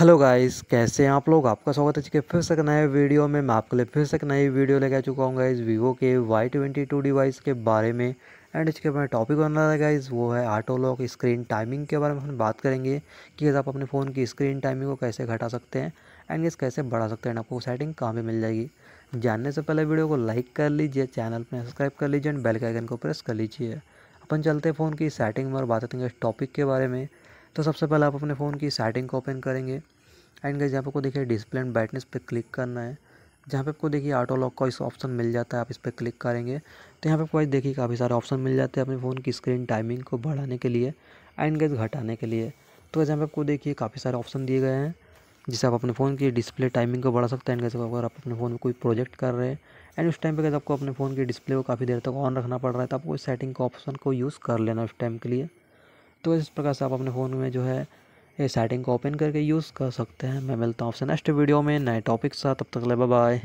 hello guys कैसे हैं आप लोग आपका स्वागत है कि फिर से एक नए वीडियो में मैं आपके लिए फिर से एक नई वीडियो लेके आ चुका हूँ गाइस वीवो के वाई ट्वेंटी टू डिवाइस के बारे में एंड इसके बारे टॉपिक बन रहा है गाइस वो है ऑटो लॉक स्क्रीन टाइमिंग के बारे में हम बात करेंगे कि आप अपने फ़ोन की स्क्रीन टाइमिंग को कैसे घटा सकते हैं एंड इस कैसे बढ़ा सकते हैं आपको सेटिंग कहाँ पर मिल जाएगी जानने से पहले वीडियो को लाइक कर लीजिए चैनल पर सब्सक्राइब कर लीजिए एंड बेल के आइकन को प्रेस कर लीजिए अपन चलते फ़ोन की सेटिंग में और बात करेंगे इस टॉपिक के बारे में तो सबसे पहले आप अपने फ़ोन की सेटिंग को ओपन करेंगे एंड गए जहाँ पर आपको देखिए डिस्प्ले एंड ब्राइटनेस पे क्लिक करना है जहाँ पे आपको देखिए ऑटो लॉक का इस ऑप्शन मिल जाता है आप इस पर क्लिक करेंगे तो, तो यहाँ पे आपको देखिए काफ़ी सारे ऑप्शन मिल जाते हैं अपने फ़ोन की स्क्रीन टाइमिंग को बढ़ाने के लिए एंड गैस घटाने के लिए तो यहाँ पे आपको देखिए काफ़ी सारे ऑप्शन दिए गए हैं जिससे आप अपने फ़ोन की डिस्प्ले टाइमिंग को बढ़ा सकते हैं एंड कैसे अगर आप अपने फ़ोन में कोई प्रोजेक्ट कर रहे हैं एंड उस टाइम पर कैसे आपको अपने फ़ोन की डिस्प्ले को काफ़ी देर तक ऑन रखना पड़ रहा है तो आपको इस सेटिंग का ऑप्शन को यूज़ कर लेना उस टाइम के लिए तो इस प्रकार से आप अपने फ़ोन में जो है ये सेटिंग को ओपन करके यूज़ कर सकते हैं मैं मिलता हूँ आपसे नेक्स्ट वीडियो में नए टॉपिक के साथ तब तक ले बाय